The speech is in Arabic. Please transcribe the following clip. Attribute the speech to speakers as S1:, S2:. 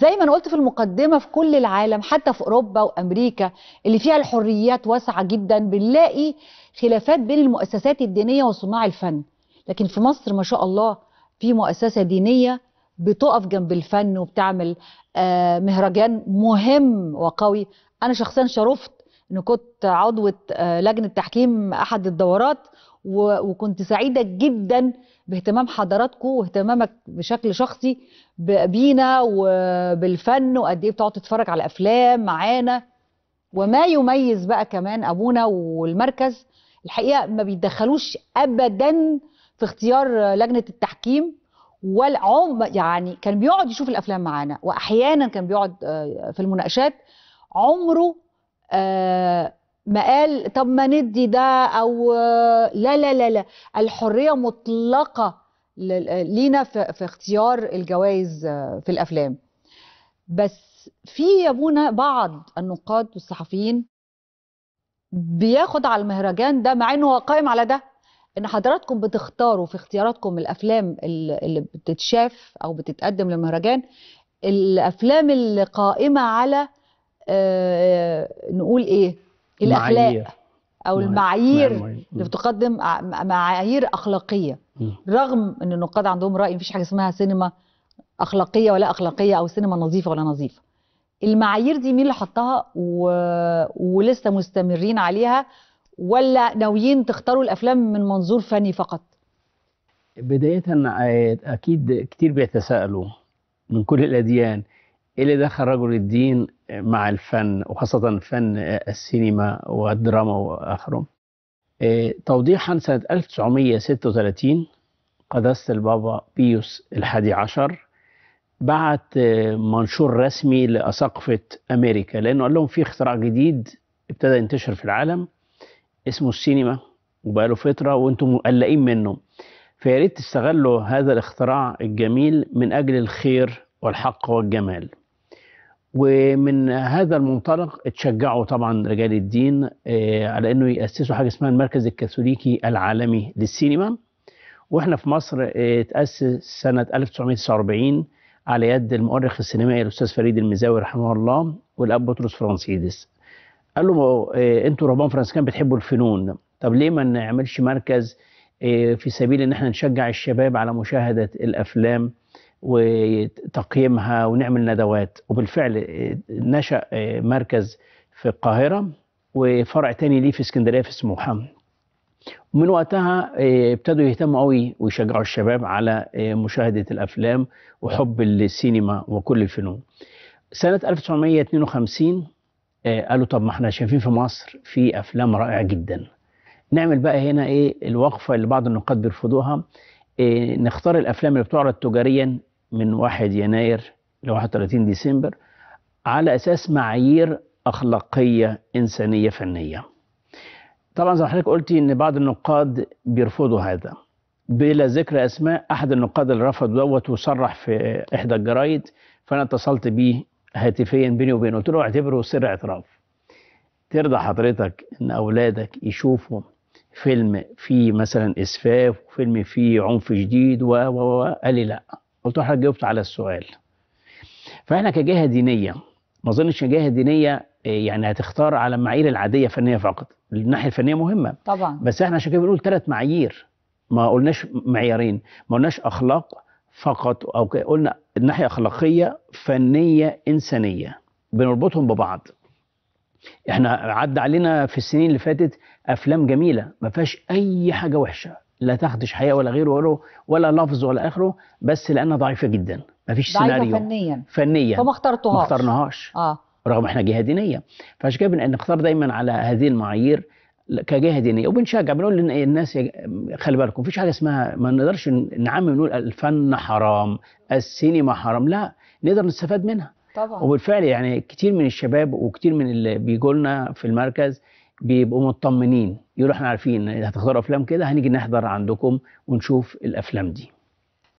S1: زي ما انا قلت في المقدمه في كل العالم حتى في اوروبا وامريكا اللي فيها الحريات واسعه جدا بنلاقي خلافات بين المؤسسات الدينيه وصناع الفن لكن في مصر ما شاء الله في مؤسسه دينيه بتقف جنب الفن وبتعمل آه، مهرجان مهم وقوي انا شخصيا شرفت ان كنت عضوه آه، لجنه تحكيم احد الدورات وكنت سعيده جدا باهتمام حضراتكم واهتمامك بشكل شخصي بينا وبالفن وقد ايه بتقعد تتفرج على افلام معانا وما يميز بقى كمان ابونا والمركز الحقيقه ما بيتدخلوش ابدا في اختيار لجنه التحكيم والعم يعني كان بيقعد يشوف الافلام معانا واحيانا كان بيقعد آه، في المناقشات عمره آه، ما قال طب ما ندي ده او لا لا لا لا الحريه مطلقه لينا في اختيار الجوائز في الافلام بس في يا بعض النقاد والصحفيين بياخد على المهرجان ده مع انه هو قائم على ده ان حضراتكم بتختاروا في اختياراتكم الافلام اللي بتتشاف او بتتقدم للمهرجان الافلام اللي قائمه على آه، نقول ايه الاخلاق معايير. او نعم، المعايير معايير. نعم، نعم. اللي بتقدم معايير اخلاقيه م. رغم ان النقاد عندهم راي مفيش حاجه اسمها سينما اخلاقيه ولا اخلاقيه او سينما نظيفه ولا نظيفه المعايير دي مين اللي حطها و... ولسه مستمرين عليها ولا ناويين تختاروا الافلام من منظور فني فقط
S2: بدايه اكيد كتير بيتساءلوا من كل الاديان ايه اللي دخل رجل الدين مع الفن وخاصة فن السينما والدراما وآخرهم إيه، توضيحا سنة 1936 قداسة البابا بيوس الحادي عشر بعت منشور رسمي لأساقفة أمريكا لأنه قال لهم في اختراع جديد ابتدى ينتشر في العالم اسمه السينما وبقاله فترة وانتم مقلقين منه فياريت تستغلوا هذا الاختراع الجميل من أجل الخير والحق والجمال ومن هذا المنطلق اتشجعوا طبعا رجال الدين آه، على انه ياسسوا حاجه اسمها المركز الكاثوليكي العالمي للسينما واحنا في مصر اتاسس آه، سنه 1949 على يد المؤرخ السينمائي الاستاذ فريد المزاوي رحمه الله والاب بطرس فرانسيدس قال له آه، انتوا رهبان كان بتحبوا الفنون طب ليه ما نعملش مركز في سبيل ان احنا نشجع الشباب على مشاهده الافلام وتقييمها ونعمل ندوات وبالفعل آه، نشأ آه، مركز في القاهرة وفرع تاني ليه في اسكندرية في سموحة ومن وقتها آه، ابتدوا يهتموا قوي ويشجعوا الشباب على مشاهدة الأفلام وحب السينما وكل الفنون سنة 1952 قالوا طب ما احنا شايفين في مصر في أفلام رائعة جدا نعمل بقى هنا ايه الوقفة اللي بعض النقاد بيرفضوها إيه، نختار الافلام اللي بتعرض تجاريا من 1 يناير ل 31 ديسمبر على اساس معايير اخلاقيه انسانيه فنيه. طبعا زي ما حضرتك قلتي ان بعض النقاد بيرفضوا هذا. بلا ذكر اسماء احد النقاد اللي رفض دوت وصرح في احدى الجرايد فانا اتصلت بيه هاتفيا بيني وبينه قلت له اعتبره سر اعتراف. ترضى حضرتك ان اولادك يشوفوا فيلم فيه مثلا اسفاف وفيلم فيه عنف شديد و و و قال لي لا قلت له جاوبت على السؤال فاحنا كجهه دينيه ما اظنش جهه دينيه آه، يعني هتختار على المعايير العاديه فنيه فقط الناحيه الفنيه مهمه طبعا بس احنا عشان كده بنقول ثلاث معايير ما قلناش معيارين ما قلناش اخلاق فقط او قلنا الناحيه اخلاقيه فنيه انسانيه بنربطهم ببعض احنا عدى علينا في السنين اللي فاتت افلام جميله ما فيهاش اي حاجه وحشه لا تاخدش حياة ولا غيره ولا ولا لفظ ولا اخره بس لانها ضعيفه جدا ما فيش سيناريو فنيا فنيا فما اخترتوهاش ما اخترناهاش
S1: اه رغم احنا جهه
S2: دينيه فعشان كده بنختار دايما على هذه المعايير كجهه دينيه وبنشجع بنقول للناس خلي بالكم مفيش حاجه اسمها ما نقدرش نعمم نقول الفن حرام السينما حرام لا نقدر نستفاد منها طبعا وبالفعل يعني كتير من الشباب وكتير من اللي بيجوا لنا في المركز بيبقوا مطمنين يقولوا احنا عارفين هتختاروا افلام كده هنيجي نحضر عندكم ونشوف الافلام دي